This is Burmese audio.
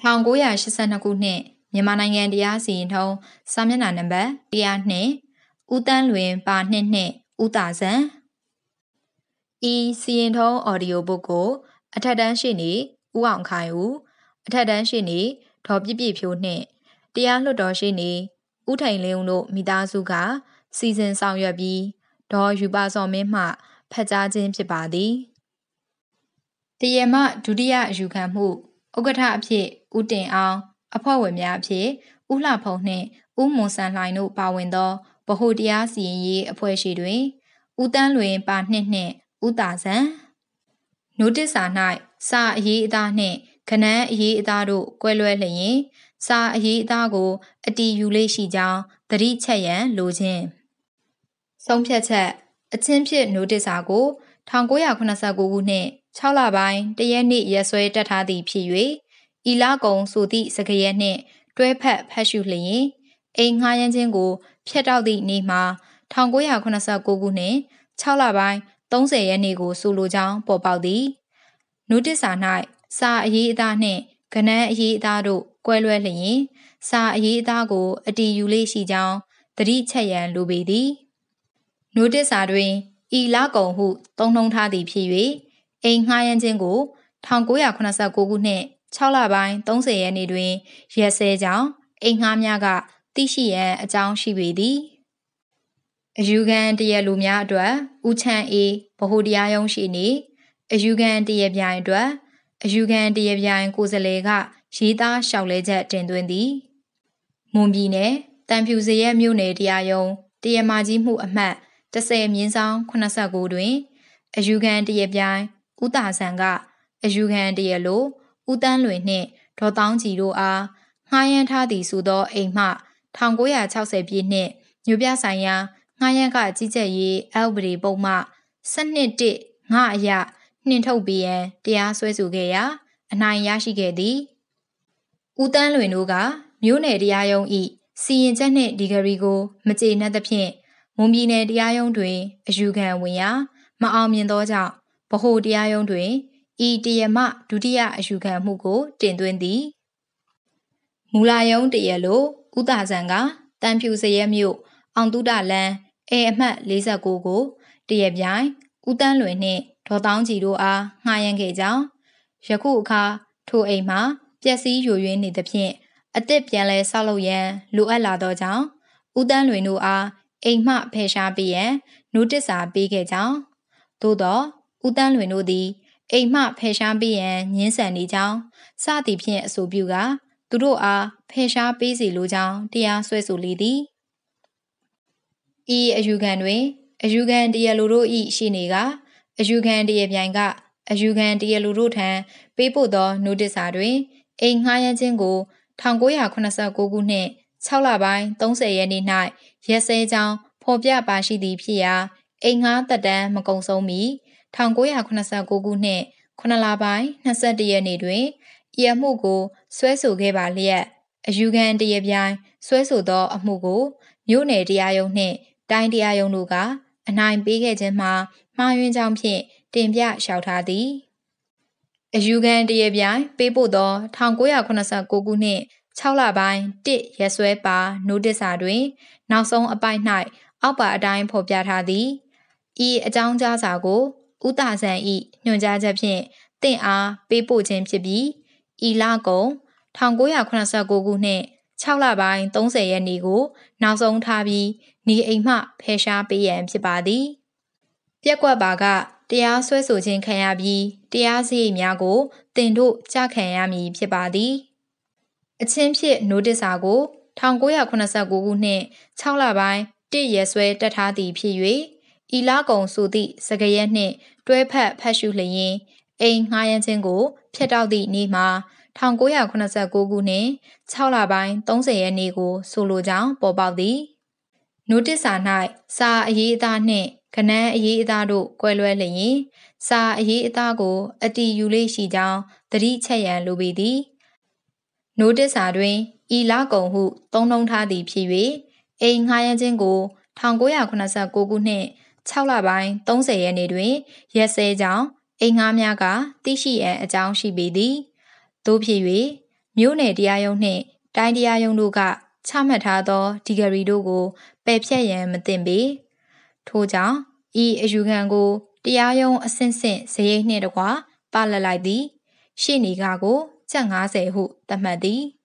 1982ခုနှစ်မြန်မာနိုင်ငံတရားစီရင်ထုံးစာမျက်နှာနံပါတ်102ဦးတန်းလွင်ပါနှစ်နှစ်ဦးတာဇံဤစီရင်ထုံးအော်ဒီယိုဘုတ်ကို အထက်တန်းရှိနေဦးအောင်ခိုင်ဦးအထက်တန်းရှိနေဒေါ်ပြည့်ပြည့်ဖြိုးနှင့်တရားလွှတ်တော်ရှိနေဦးထိုင်လင်းဦးတို့မိသားစုက စီစဉ်ဆောင်ရွက်ပြီးဒေါ်ယူပါစော်မင်းမှဖက်ကြားခြင်းဖြစ်ပါသည်တရမဒုတိယအယူခံမှုဥက္ကဋ္ဌအဖြစ်ဦးတင်အောင် အဖွဲ့ဝင်များအဖြစ်ဦးလှဖုံနှင့်ဦးမွန်ဆန်လှိုင်တို့ ပါဝင်သောဗဟိုတရားစီရင်ရေးအဖွဲ့ရှိတွင်ဦးတန်းလွင် ပါနှစ်နှင့်ဦးတာဆန်နိုတစ်စာ၌စာအရေးအသားနှင့်ခဏန်းအရေးအသားတို့ကွဲလွဲလျင်စာအရေးအသားကို အတီးယူလေးရှိကြောင်းသတိချက်ရန်လိုခြင်းဆုံးဖြတ်ချက် အချင်းဖြစ်နိုတစ်စာကို1989ခုနှစ်6လပိုင်းတရက်နေ့ရက်စွဲတက်ထားသည်ဖြစ်၍ဤလကုံဆိုသည့်စကရက်နှင့်တွဲဖက်ဖတ်ရှုလျင်အိမ်ငှားရမ်းခြင်းကိုဖျက်တောက်သည့်နေ့မှာ1989ခုနှင့်6လပိုင်း30ရက်နေ့ကိုဆိုလိုကြောင်းပေါ်ပေါက်သည်နုတ္တစာ၌စာအရေးအသားနှင့်ကဏန်းအရေးအသားတို့ကွဲလွဲလျင်စာအရေးအသားကို အတီးယူလေးရှိကြောင်းတတိချက်ရန်လိုပေသည်နုတ္တစာတွင်ဤလကုံဟုသုံးနှုံးထားသည်ဖြစ်အိမ်ငှားရမ်းခြင်းကို1989ခုနှစ်6လပိုင်း30ရက်နေ့တွင်ရက်စဲကြောင်းအိမ်ငှားများကသိရှိရန်အကြောင်းရှိပေသည်အယူခံတရလူများအတွက်ဦးချမ်းအေးဗဟိုတရားရုံးရှိနေအယူခံတရပြိုင်အတွက်အယူခံတရပြိုင် ကိုယ်စလဲကရေးသားလျှောက်လဲချက်တင်သွင်းသည်မွန်ပြည်နယ်တန်ဖြူစရဲမြို့နယ်တရားရုံးတရမာကြီးမှုအမှတ်30မြင်းဆောင်89တွင်အယူခံတရပြိုင်ဦးတာဆန်ကအယူခံတရလို့ဦးတန်းလွင်နှင့်ဒေါ်တောင်းကြည်တို့အားငှားရမ်းထားသည်ဆိုသောအိမ်မှ1960ပြည့်နှစ်ညပြဆိုင်ရာငှားရမ်းကကြီးကြပ်ရေးအဥပဒေပုံမှ12တိငှအယနှင်ထုတ်ပြီးရန်တရားစွဲဆိုခဲ့ရာ အနိုင်ရရှိခဲ့သည်ဦးတန်းလွင်တို့ကမြို့နယ်တရားရုံးဤစီရင်ချက်နှင့်ဒီဂရီကိုမကျေနပ်သဖြင့်မွန်ပြည်နယ်တရားရုံးတွင်အယူခံဝင်ရာမအောင်မြင်သောကြောင့်ဗဟိုတရားရုံးတွင်ဤတရားမဒုတိယအယူခံမှုကိုတင်သွင်းသည်မူလာယုံတရားလို့ဥတာဇံကတန်ဖြူစရဲမြို့အောင်တုဒလန်အေအမှတ်49ကိုတရပြိုင်ဥတန်းလွင်နှင့်ဒေါ်တောင်းကြည်တို့အားငှားရမ်းခဲ့ကြောင်းယခုအခါထိုအိမ်မှာပျက်စီးယိုယွင်းနေသဖြင့်အစ်စ်ပြန်လဲဆောက်လုပ်ရန်လိုအပ်လာသောကြောင့်ဥတန်းလွင်တို့အားအိမ်မှဖယ်ရှားပေးရန်နိုတစ်စာပေးခဲ့ကြောင်းသို့တော့ဦးတန်းလွင်တို့သည်အိမ်မှဖယ်ရှားပေးရန်ညှင်းဆန်နေကြောင်းစသည်ဖြင့်အဆိုပြုက သူတို့အားဖယ်ရှားပေးစီလိုကြောင်းတရားစွဲဆိုလေသည်ဤအယူခံတွင်အယူခံတရားလူတို့၏ရှိနေကအယူခံတရားပြိုင်ကအယူခံတရားလူတို့ထံပေးပို့သောနိုတစ်စာတွင်အိမ်ငှားရမ်းခြင်းကို1989ခုနှစ်6လပိုင်း30ရက်နေ့၌ရက်စဲကြောင်းဖော်ပြပါရှိသည်ဖြစ်ရာအိမ်ငှားတက်တန်းမကုံဆုံးမီ1989ခုနှစ်9လပိုင်း21ရက်နေ့တွင်ဤအမှုကိုဆွဲဆိုခဲ့ပါလျက်အယူခံတရပြိုင်ဆွဲဆိုသောအမှုကိုမြို့နယ်တရားရုံးနှင့်တိုင်းတရားရုံးတို့ကအနိုင်ပေးခဲ့ခြင်းမှာမှားယွင်းကြောင်းဖြင့် တင်ပြလျှောက်ထားသည်အယူခံတရပြိုင်ပေးပို့သော1989ခုနှစ်6လပိုင်း1ရက်စွဲပါနိုတစ်စာတွင် နောက်ဆုံးအပိုက်၌အောက်ပါအတိုင်းဖော်ပြထားသည်ဤအကြောင်းကြားစာကိုဥတာဆန်ဤညွှန်ကြားချက်ဖြင့်တင့်အားပေးပို့ခြင်းဖြစ်ပြီးဤလကုန်1989ခုနှစ်6လပိုင်း30ရက်နေ့ကိုနောက်ဆုံးထားပြီးနေအိမ်မှဖယ်ရှားပေးရန်ဖြစ်ပါသည်ပြက်ကွက်ပါကတရားစွဲဆိုခြင်းခံရပြီးတရားစည်းများကိုတင်တို့ကြားခံရမည်ဖြစ်ပါသည်အချင်းဖြစ်နိုတစ်စာကို1989ခုနှစ်6လပိုင်း1ရက်စွဲတက်ထားသည်ဖြစ်၍ဤလကုံဆိုသည့်စကရက်နှင့်တွဲဖက်ဖတ်ရှုလျင်အိမ်ငှားရမ်းခြင်းကိုဖျက်တောက်သည့်နေ့မှာ1989ခုနှင့်6လပိုင်း30ရက်နေ့ကို ဆိုလိုကြောင်းပေါ်ပေါက်သည်နိုတစ်စာ၌စာအရေးအသားနှင့်ကနန်းအရေးအသားတို့ကွဲလွဲလျင်စာအရေးအသားကို အတီယူလေးရှိကြောင်းသတိချက်ရန်လိုပေသည်နိုတစ်စာတွင်ဤလကုံဟုသုံးနှုန်းထားသည်ဖြစ်၍အိမ်ငှားရမ်းခြင်းကို1989ခုနှစ်6လပိုင်း30ရက်နေ့တွင်ရက်စဲကြောင်းအိမ်ငှားများကသိရှိရန်အကြောင်းရှိပေသည်။သို့ဖြစ်၍မြို့နယ်တရားရုံးနှင့် တိုင်းတရားရုံးတို့ကချမှတ်ထားသောဒီဂရီတို့ကိုပယ်ဖျက်ရန်မသင့်ပေ။ထို့ကြောင့်ဤအယူခံကိုတရားရုံးအဆင့်ဆင့်ဇယိတ်နှင့်တကွာ ပါလလိုက်သည်။ရှေ့နေကကိုကျပ်90ဟုသတ်မှတ်သည်။